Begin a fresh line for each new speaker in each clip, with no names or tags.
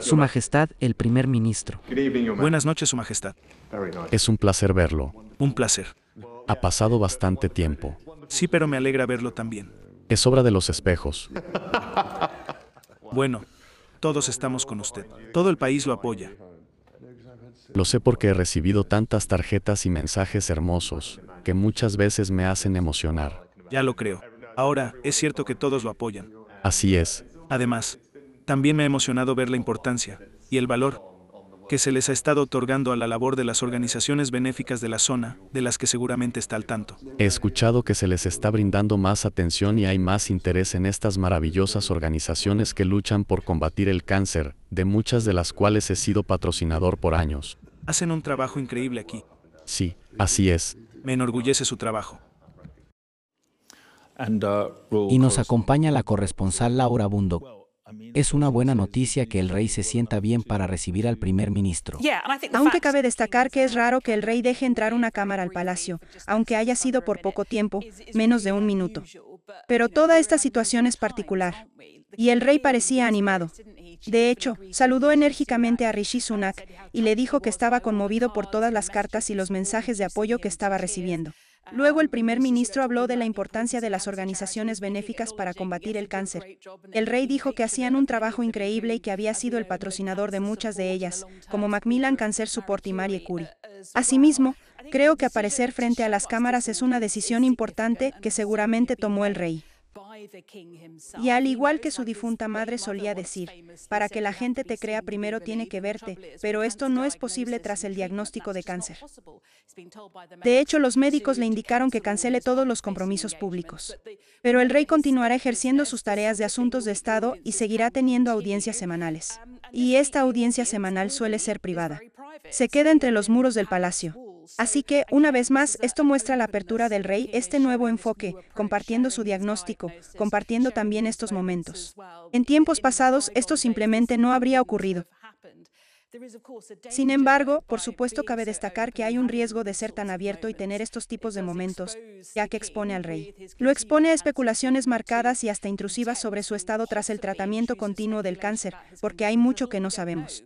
Su
Majestad, el primer ministro.
Buenas noches, Su Majestad. Es
un placer verlo. Un placer. Ha pasado bastante tiempo.
Sí, pero me alegra verlo también.
Es obra de los espejos.
Bueno, todos estamos con usted. Todo el país lo apoya.
Lo sé porque he recibido tantas tarjetas y mensajes hermosos que muchas veces me hacen emocionar.
Ya lo creo. Ahora, es cierto que todos lo apoyan.
Así es.
Además, también me ha emocionado ver la importancia y el valor que se les ha estado otorgando a la labor de las organizaciones benéficas de la zona, de las que seguramente está al tanto.
He escuchado que se les está brindando más atención y hay más interés en estas maravillosas organizaciones que luchan por combatir el cáncer, de muchas de las cuales he sido patrocinador por años.
Hacen un trabajo increíble aquí.
Sí, así es.
Me enorgullece su trabajo. Uh, y nos
acompaña la corresponsal Laura Bundo. Es una buena noticia que el rey se sienta bien para recibir al primer ministro.
Aunque cabe destacar que es raro que el rey deje entrar una cámara al palacio, aunque haya sido por poco tiempo, menos de un minuto. Pero toda esta situación es particular. Y el rey parecía animado. De hecho, saludó enérgicamente a Rishi Sunak y le dijo que estaba conmovido por todas las cartas y los mensajes de apoyo que estaba recibiendo. Luego el primer ministro habló de la importancia de las organizaciones benéficas para combatir el cáncer. El rey dijo que hacían un trabajo increíble y que había sido el patrocinador de muchas de ellas, como Macmillan Cancer Support y Marie Curie. Asimismo, creo que aparecer frente a las cámaras es una decisión importante que seguramente tomó el rey. Y al igual que su difunta madre solía decir, para que la gente te crea primero tiene que verte, pero esto no es posible tras el diagnóstico de cáncer. De hecho, los médicos le indicaron que cancele todos los compromisos públicos. Pero el rey continuará ejerciendo sus tareas de asuntos de Estado y seguirá teniendo audiencias semanales. Y esta audiencia semanal suele ser privada. Se queda entre los muros del palacio. Así que, una vez más, esto muestra la apertura del rey, este nuevo enfoque, compartiendo su diagnóstico, compartiendo también estos momentos. En tiempos pasados, esto simplemente no habría ocurrido. Sin embargo, por supuesto cabe destacar que hay un riesgo de ser tan abierto y tener estos tipos de momentos, ya que expone al rey. Lo expone a especulaciones marcadas y hasta intrusivas sobre su estado tras el tratamiento continuo del cáncer, porque hay mucho que no sabemos.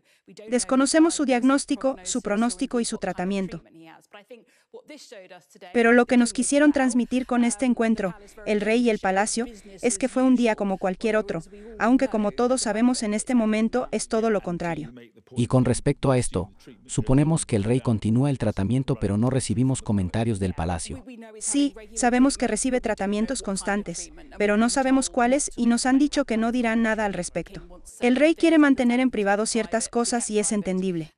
Desconocemos su diagnóstico, su pronóstico y su tratamiento. Pero lo que nos quisieron transmitir con este encuentro, el rey y el palacio, es que fue un día como cualquier otro, aunque como todos sabemos en este momento es todo lo contrario.
Y con respecto a esto, suponemos que el rey continúa el tratamiento pero no recibimos comentarios del palacio.
Sí, sabemos que recibe tratamientos constantes, pero no sabemos cuáles y nos han dicho que no dirán nada al respecto. El rey quiere mantener en privado ciertas cosas y es entendible.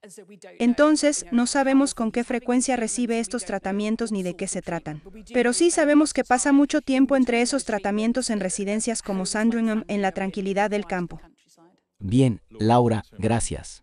Entonces, no sabemos con qué frecuencia recibe estos tratamientos ni de qué se tratan. Pero sí sabemos que pasa mucho tiempo entre esos tratamientos en residencias como Sandringham um, en la tranquilidad del campo.
Bien, Laura, gracias.